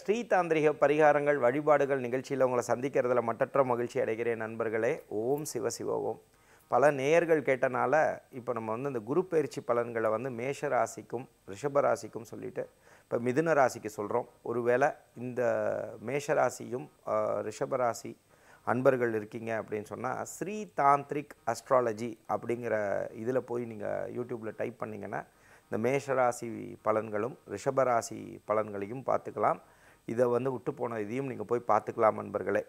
ஸ்ரீ தாந்திரிக பரிகாரங்கள் வழிபாடுகள் நிகழ்ச்சியில் உங்களை சந்திக்கிறதுல மட்டற்ற மகிழ்ச்சி அடைகிறேன் நண்பர்களே ஓம் சிவ சிவ ஓம் பல நேயர்கள் கேட்டனால இப்போ நம்ம வந்து இந்த குரு பயிற்சி பலன்களை வந்து மேஷ ராசிக்கும் ரிஷப ராசிக்கும் சொல்லிட்டு இப்போ மிதுன ராசிக்கு சொல்கிறோம் ஒருவேளை இந்த மேஷ ராசியும் ரிஷப ராசி அன்பர்கள் இருக்கீங்க அப்படின்னு சொன்னால் ஸ்ரீ தாந்திரிக் அஸ்ட்ராலஜி அப்படிங்கிற இதில் போய் நீங்கள் யூடியூப்பில் டைப் பண்ணிங்கன்னா இந்த மேஷராசி பலன்களும் ரிஷபராசி பலன்களையும் பார்த்துக்கலாம் இதை வந்து விட்டு போன இதையும் நீங்கள் போய் பார்த்துக்கலாம் நண்பர்களே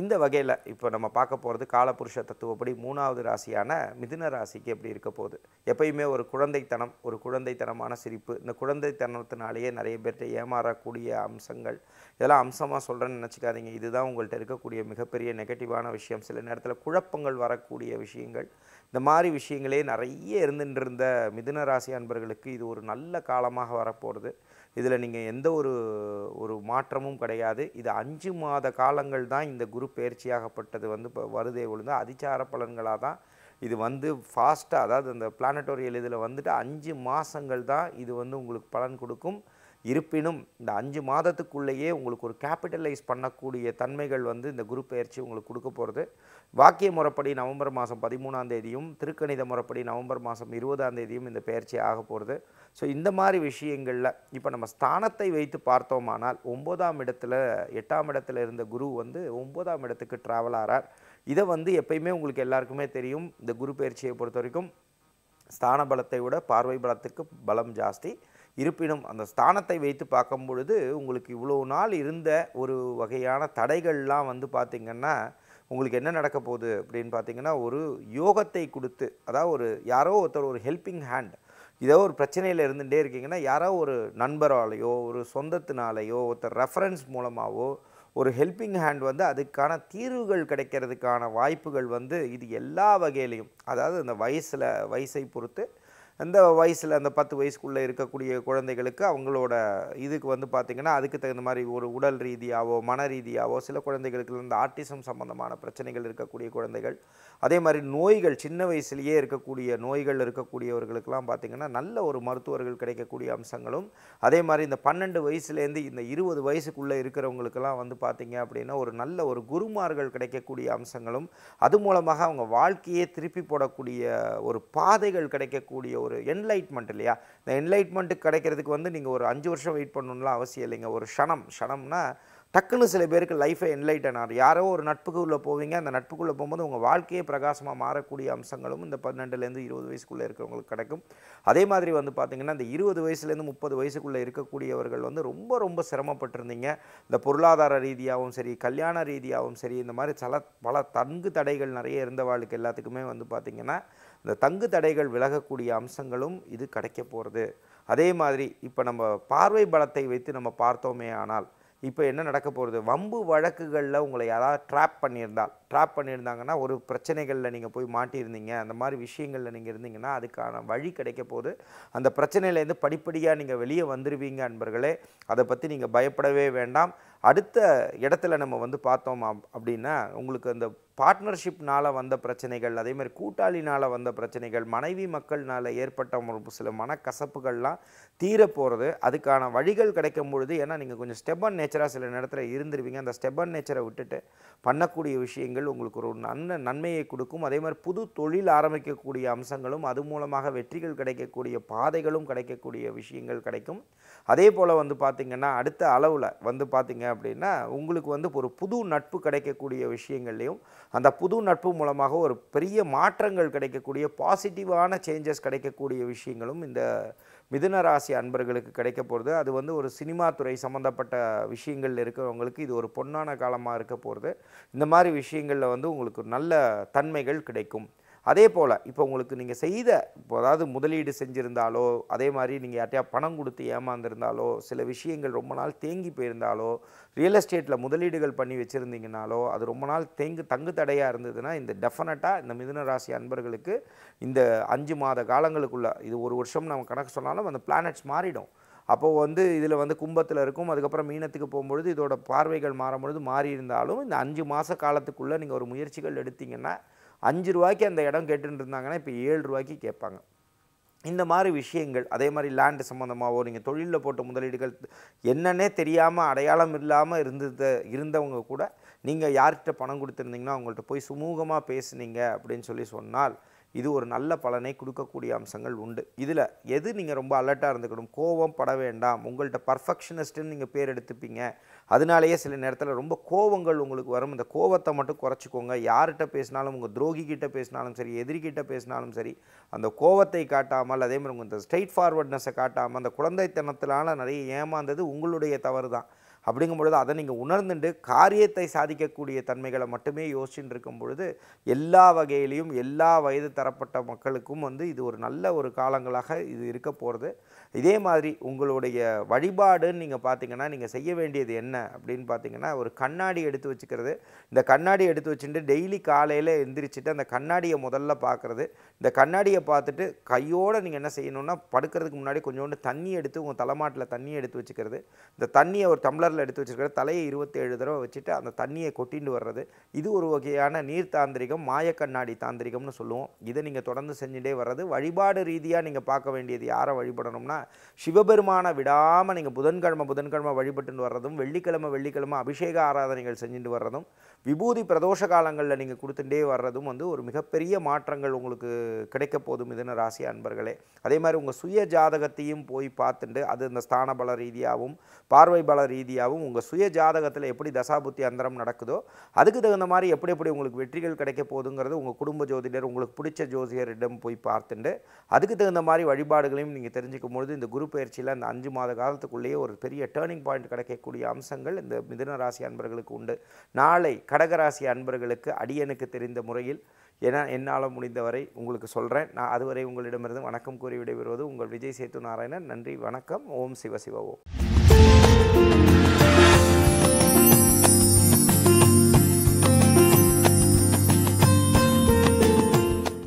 இந்த வகையில் இப்போ நம்ம பார்க்க போகிறது காலபுருஷ தத்துவப்படி மூணாவது ராசியான மிதுன ராசிக்கு எப்படி இருக்க போகுது எப்பயுமே ஒரு குழந்தைத்தனம் ஒரு குழந்தைத்தனமான சிரிப்பு இந்த குழந்தைத்தனத்தினாலேயே நிறைய பேர்கிட்ட ஏமாறக்கூடிய அம்சங்கள் இதெல்லாம் அம்சமாக சொல்கிறேன்னு நினச்சிக்காதீங்க இதுதான் உங்கள்கிட்ட இருக்கக்கூடிய மிகப்பெரிய நெகட்டிவான விஷயம் சில நேரத்தில் குழப்பங்கள் வரக்கூடிய விஷயங்கள் இந்த மாதிரி விஷயங்களே நிறைய இருந்துட்டு இருந்த மிதுன ராசி அன்பர்களுக்கு இது ஒரு நல்ல காலமாக வரப்போகிறது இதில் நீங்கள் எந்த ஒரு ஒரு மாற்றமும் கிடையாது இது அஞ்சு மாத காலங்கள் தான் இந்த குரு பயிற்சியாகப்பட்டது வந்து இப்போ வருதே ஒழுங்கு அதிச்சார பலன்களாக தான் இது வந்து ஃபாஸ்ட்டாக அதாவது அந்த பிளானட்டோரியல் இதில் வந்துட்டு அஞ்சு மாதங்கள் தான் இது வந்து உங்களுக்கு பலன் கொடுக்கும் இருப்பினும் இந்த அஞ்சு மாதத்துக்குள்ளேயே உங்களுக்கு ஒரு கேபிட்டலைஸ் பண்ணக்கூடிய தன்மைகள் வந்து இந்த குரு பயிற்சி உங்களுக்கு கொடுக்க போகிறது வாக்கிய முறைப்படி நவம்பர் மாதம் பதிமூணாம் தேதியும் திருக்கணித முறைப்படி நவம்பர் மாதம் இருபதாம் தேதியும் இந்த பயிற்சி ஆக போகிறது ஸோ இந்த மாதிரி விஷயங்களில் இப்போ நம்ம ஸ்தானத்தை வைத்து பார்த்தோமானால் ஒம்போதாம் இடத்துல எட்டாம் இடத்துல இருந்த குரு வந்து ஒம்போதாம் இடத்துக்கு ட்ராவல் ஆகிறார் இதை வந்து எப்பயுமே உங்களுக்கு எல்லாருக்குமே தெரியும் இந்த குரு பயிற்சியை பொறுத்த வரைக்கும் ஸ்தான பலத்தை விட பார்வை பலத்துக்கு பலம் ஜாஸ்தி இருப்பினும் அந்த ஸ்தானத்தை வைத்து பார்க்கும் பொழுது உங்களுக்கு இவ்வளோ நாள் இருந்த ஒரு வகையான தடைகள்லாம் வந்து பார்த்திங்கன்னா உங்களுக்கு என்ன நடக்க போகுது அப்படின்னு பார்த்தீங்கன்னா ஒரு யோகத்தை கொடுத்து அதாவது ஒரு யாரோ ஒருத்தர் ஒரு ஹெல்பிங் ஹேண்ட் ஏதோ ஒரு பிரச்சனையில் இருந்துகிட்டே இருக்கீங்கன்னா யாரோ ஒரு நண்பராலேயோ ஒரு சொந்தத்தினாலேயோ ஒருத்தர் ரெஃபரன்ஸ் மூலமாகவோ ஒரு ஹெல்பிங் ஹேண்ட் வந்து அதுக்கான தீர்வுகள் கிடைக்கிறதுக்கான வாய்ப்புகள் வந்து இது எல்லா வகையிலையும் அதாவது இந்த வயசில் வயசை பொறுத்து இந்த வயசில் அந்த பத்து வயசுக்குள்ளே இருக்கக்கூடிய குழந்தைகளுக்கு அவங்களோட இதுக்கு வந்து பார்த்திங்கன்னா அதுக்கு தகுந்த மாதிரி ஒரு உடல் ரீதியாகவோ மன ரீதியாகவோ சில குழந்தைகளுக்கு இந்த ஆர்டிசம் சம்மந்தமான பிரச்சனைகள் இருக்கக்கூடிய குழந்தைகள் அதே மாதிரி நோய்கள் சின்ன வயசுலேயே இருக்கக்கூடிய நோய்கள் இருக்கக்கூடியவர்களுக்கெல்லாம் பார்த்திங்கன்னா நல்ல ஒரு மருத்துவர்கள் கிடைக்கக்கூடிய அம்சங்களும் அதே மாதிரி இந்த பன்னெண்டு வயசுலேருந்து இந்த இருபது வயசுக்குள்ளே இருக்கிறவங்களுக்கெல்லாம் வந்து பார்த்திங்க அப்படின்னா ஒரு நல்ல ஒரு குருமார்கள் கிடைக்கக்கூடிய அம்சங்களும் அது மூலமாக அவங்க வாழ்க்கையே திருப்பி போடக்கூடிய ஒரு பாதைகள் கிடைக்கக்கூடிய ஒரு என்லைட்மெண்ட் இல்லையா இந்த என்லைட்மெண்ட்டு கிடைக்கிறதுக்கு வந்து நீங்கள் ஒரு அஞ்சு வருஷம் வெயிட் பண்ணணும்லாம் அவசியம் இல்லைங்க ஒரு க்ஷணம் க்ஷணம்னா டக்குன்னு சில பேருக்கு லைஃபை என்லைட்டன் ஆகும் யாரோ ஒரு நட்புக்குள்ளே போவீங்க அந்த நட்புக்குள்ளே போகும்போது உங்கள் வாழ்க்கையே பிரகாசமாக மாறக்கூடிய அம்சங்களும் இந்த பன்னெண்டுலேருந்து இருபது வயசுக்குள்ளே இருக்கிறவங்களுக்கு கிடைக்கும் அதே மாதிரி வந்து பார்த்திங்கன்னா இந்த இருபது வயசுலேருந்து முப்பது வயசுக்குள்ளே இருக்கக்கூடியவர்கள் வந்து ரொம்ப ரொம்ப சிரமப்பட்டிருந்தீங்க இந்த பொருளாதார ரீதியாகவும் சரி கல்யாண ரீதியாகவும் சரி இந்த மாதிரி சில பல தங்கு தடைகள் நிறைய இருந்த வாழ்க்கை எல்லாத்துக்குமே வந்து பார்த்திங்கன்னா இந்த தங்கு தடைகள் விலகக்கூடிய அம்சங்களும் இது கிடைக்க போகிறது அதே மாதிரி இப்போ நம்ம பார்வை பலத்தை வைத்து நம்ம பார்த்தோமே ஆனால் இப்போ என்ன நடக்க போகிறது வம்பு வழக்குகளில் உங்களை யாராவது ட்ராப் பண்ணியிருந்தால் ட்ராப் பண்ணியிருந்தாங்கன்னா ஒரு பிரச்சனைகளில் நீங்கள் போய் மாட்டியிருந்தீங்க அந்த மாதிரி விஷயங்களில் நீங்கள் இருந்தீங்கன்னா அதுக்கான வழி கிடைக்க போது அந்த பிரச்சனையிலேருந்து படிப்படியாக நீங்கள் வெளியே வந்துடுவீங்க அன்பர்களே அதை பற்றி நீங்கள் பயப்படவே வேண்டாம் அடுத்த இடத்துல நம்ம வந்து பார்த்தோம் அப்படின்னா உங்களுக்கு அந்த பார்ட்னர்ஷிப்னால் வந்த பிரச்சனைகள் அதே மாதிரி கூட்டாளினால் வந்த பிரச்சனைகள் மனைவி மக்கள்னால் ஏற்பட்ட ஒரு சில மனக்கசப்புகள்லாம் தீரப்போகிறது அதுக்கான வழிகள் கிடைக்கும் பொழுது ஏன்னா நீங்கள் கொஞ்சம் ஸ்டெப்பன் நேச்சராக சில நேரத்தில் இருந்துருவீங்க அந்த ஸ்டெப்பன் நேச்சரை விட்டுட்டு பண்ணக்கூடிய விஷயங்கள் உங்களுக்கு ஒரு நன்மை நன்மையை கொடுக்கும் அதே மாதிரி புது தொழில் ஆரம்பிக்கக்கூடிய அம்சங்களும் அது மூலமாக வெற்றிகள் கிடைக்கக்கூடிய பாதைகளும் கிடைக்கக்கூடிய விஷயங்கள் கிடைக்கும் அதே போல் வந்து பார்த்திங்கன்னா அடுத்த அளவில் வந்து பார்த்திங்க அப்படின்னா உங்களுக்கு வந்து ஒரு புது நட்பு கிடைக்கக்கூடிய விஷயங்கள்லையும் அந்த புது நட்பு மூலமாக ஒரு பெரிய மாற்றங்கள் கிடைக்கக்கூடிய பாசிட்டிவான சேஞ்சஸ் கிடைக்கக்கூடிய விஷயங்களும் இந்த மிதுன ராசி அன்பர்களுக்கு கிடைக்க போகிறது அது வந்து ஒரு சினிமா துறை சம்மந்தப்பட்ட விஷயங்கள் இருக்கிறவங்களுக்கு இது ஒரு பொன்னான காலமாக இருக்க போகிறது இந்த மாதிரி விஷயங்களில் வந்து உங்களுக்கு நல்ல தன்மைகள் கிடைக்கும் அதே போல் இப்போ உங்களுக்கு நீங்கள் செய்த இப்போ அதாவது முதலீடு செஞ்சுருந்தாலோ அதே மாதிரி நீங்கள் யார்ட்டையா பணம் கொடுத்து ஏமாந்துருந்தாலோ சில விஷயங்கள் ரொம்ப நாள் தேங்கி போயிருந்தாலோ ரியல் எஸ்டேட்டில் முதலீடுகள் பண்ணி வச்சுருந்தீங்கனாலோ அது ரொம்ப நாள் தேங்கு தங்கு தடையாக இருந்ததுன்னா இந்த டெஃபினட்டாக இந்த மிதுன ராசி அன்பர்களுக்கு இந்த அஞ்சு மாத காலங்களுக்குள்ளே இது ஒரு வருஷம் நம்ம கணக்கு சொன்னாலும் அந்த பிளானட்ஸ் மாறிடும் அப்போது வந்து இதில் வந்து கும்பத்தில் இருக்கும் அதுக்கப்புறம் மீனத்துக்கு போகும்பொழுது இதோட பார்வைகள் மாறும்பொழுது மாறி இருந்தாலும் இந்த அஞ்சு மாத காலத்துக்குள்ளே நீங்கள் ஒரு முயற்சிகள் எடுத்திங்கன்னா அஞ்சு ரூபாய்க்கு அந்த இடம் கேட்டுட்டு இருந்தாங்கன்னா இப்போ ஏழு ரூபாய்க்கு கேட்பாங்க இந்த மாதிரி விஷயங்கள் அதே மாதிரி லேண்டு சம்மந்தமாகவோ நீங்கள் தொழிலில் போட்ட முதலீடுகள் என்னன்னே தெரியாமல் அடையாளம் இல்லாமல் இருந்தது இருந்தவங்க கூட நீங்கள் யார்கிட்ட பணம் கொடுத்துருந்தீங்கன்னா அவங்கள்ட்ட போய் சுமூகமாக பேசுனீங்க அப்படின்னு சொல்லி சொன்னால் இது ஒரு நல்ல பலனை கொடுக்கக்கூடிய அம்சங்கள் உண்டு இதில் எது நீங்கள் ரொம்ப அலர்ட்டாக இருந்துக்கணும் கோவம் பட வேண்டாம் உங்கள்கிட்ட பர்ஃபெக்ஷனிஸ்ட்டுன்னு நீங்கள் பேர் எடுத்துப்பீங்க அதனாலேயே சில நேரத்தில் ரொம்ப கோவங்கள் உங்களுக்கு வரும் இந்த கோவத்தை மட்டும் குறைச்சிக்கோங்க யார்கிட்ட பேசினாலும் உங்கள் துரோகி கிட்ட பேசினாலும் சரி எதிரிகிட்ட பேசினாலும் சரி அந்த கோவத்தை காட்டாமல் அதே மாதிரி உங்கள் இந்த ஸ்ட்ரெயிட் ஃபார்வர்ட்னஸை காட்டாமல் அந்த குழந்தைத்தனத்திலான நிறைய ஏமாந்தது உங்களுடைய தவறு தான் அப்படிங்கும் பொழுது அதை நீங்கள் உணர்ந்துண்டு காரியத்தை சாதிக்கக்கூடிய தன்மைகளை மட்டுமே யோசிச்சுட்டு இருக்கும் பொழுது எல்லா வகையிலையும் எல்லா வயது தரப்பட்ட மக்களுக்கும் வந்து இது ஒரு நல்ல ஒரு காலங்களாக இது இருக்க போகிறது இதே மாதிரி உங்களுடைய வழிபாடுன்னு நீங்கள் பார்த்தீங்கன்னா நீங்கள் செய்ய வேண்டியது என்ன அப்படின்னு பார்த்தீங்கன்னா ஒரு கண்ணாடி எடுத்து வச்சுக்கிறது இந்த கண்ணாடி எடுத்து வச்சுட்டு டெய்லி காலையில் எந்திரிச்சுட்டு அந்த கண்ணாடியை முதல்ல பார்க்குறது இந்த கண்ணாடியை பார்த்துட்டு கையோடு நீங்கள் என்ன செய்யணுன்னா படுக்கிறதுக்கு முன்னாடி கொஞ்சோண்டு தண்ணி எடுத்து உங்கள் தலைமாட்டில் தண்ணி எடுத்து வச்சுக்கிறது இந்த தண்ணியை ஒரு டம்ளர் கவரில் எடுத்து வச்சுருக்கிற தலையை இருபத்தேழு தடவை வச்சுட்டு அந்த தண்ணியை கொட்டிட்டு வர்றது இது ஒரு வகையான நீர் தாந்திரிகம் மாயக்கண்ணாடி தாந்திரிகம்னு சொல்லுவோம் இதை நீங்கள் தொடர்ந்து செஞ்சுட்டே வர்றது வழிபாடு ரீதியாக நீங்கள் பார்க்க வேண்டியது யாரை வழிபடணும்னா சிவபெருமானை விடாமல் நீங்கள் புதன்கிழமை புதன்கிழமை வழிபட்டுன்னு வர்றதும் வெள்ளிக்கிழமை வெள்ளிக்கிழமை அபிஷேக ஆராதனைகள் செஞ்சுட்டு வர்றதும் விபூதி பிரதோஷ காலங்களில் நீங்கள் கொடுத்துட்டே வர்றதும் வந்து ஒரு மிகப்பெரிய மாற்றங்கள் உங்களுக்கு கிடைக்க போதும் இதுன்னு ராசி அன்பர்களே அதே மாதிரி உங்கள் சுய ஜாதகத்தையும் போய் பார்த்துட்டு அது இந்த ஸ்தான பல ரீதியாகவும் பார்வை பல ரீதியாகவும் ரீதியாகவும் உங்கள் சுய ஜாதகத்தில் எப்படி தசாபுத்தி அந்தரம் நடக்குதோ அதுக்கு தகுந்த மாதிரி எப்படி எப்படி உங்களுக்கு வெற்றிகள் கிடைக்க போகுதுங்கிறது உங்கள் குடும்ப ஜோதிடர் உங்களுக்கு பிடிச்ச ஜோசியரிடம் போய் பார்த்துட்டு அதுக்கு தகுந்த மாதிரி வழிபாடுகளையும் நீங்கள் தெரிஞ்சுக்கும் பொழுது இந்த குரு பயிற்சியில் அந்த அஞ்சு மாத காலத்துக்குள்ளேயே ஒரு பெரிய டேர்னிங் பாயிண்ட் கிடைக்கக்கூடிய அம்சங்கள் இந்த மிதுன ராசி அன்பர்களுக்கு உண்டு நாளை கடகராசி அன்பர்களுக்கு அடியனுக்கு தெரிந்த முறையில் ஏன்னா என்னால் முடிந்தவரை உங்களுக்கு சொல்கிறேன் நான் அதுவரை உங்களிடமிருந்து வணக்கம் கூறி விடைபெறுவது உங்கள் விஜய் சேத்து நாராயணன் நன்றி வணக்கம் ஓம் சிவ சிவ ஓம்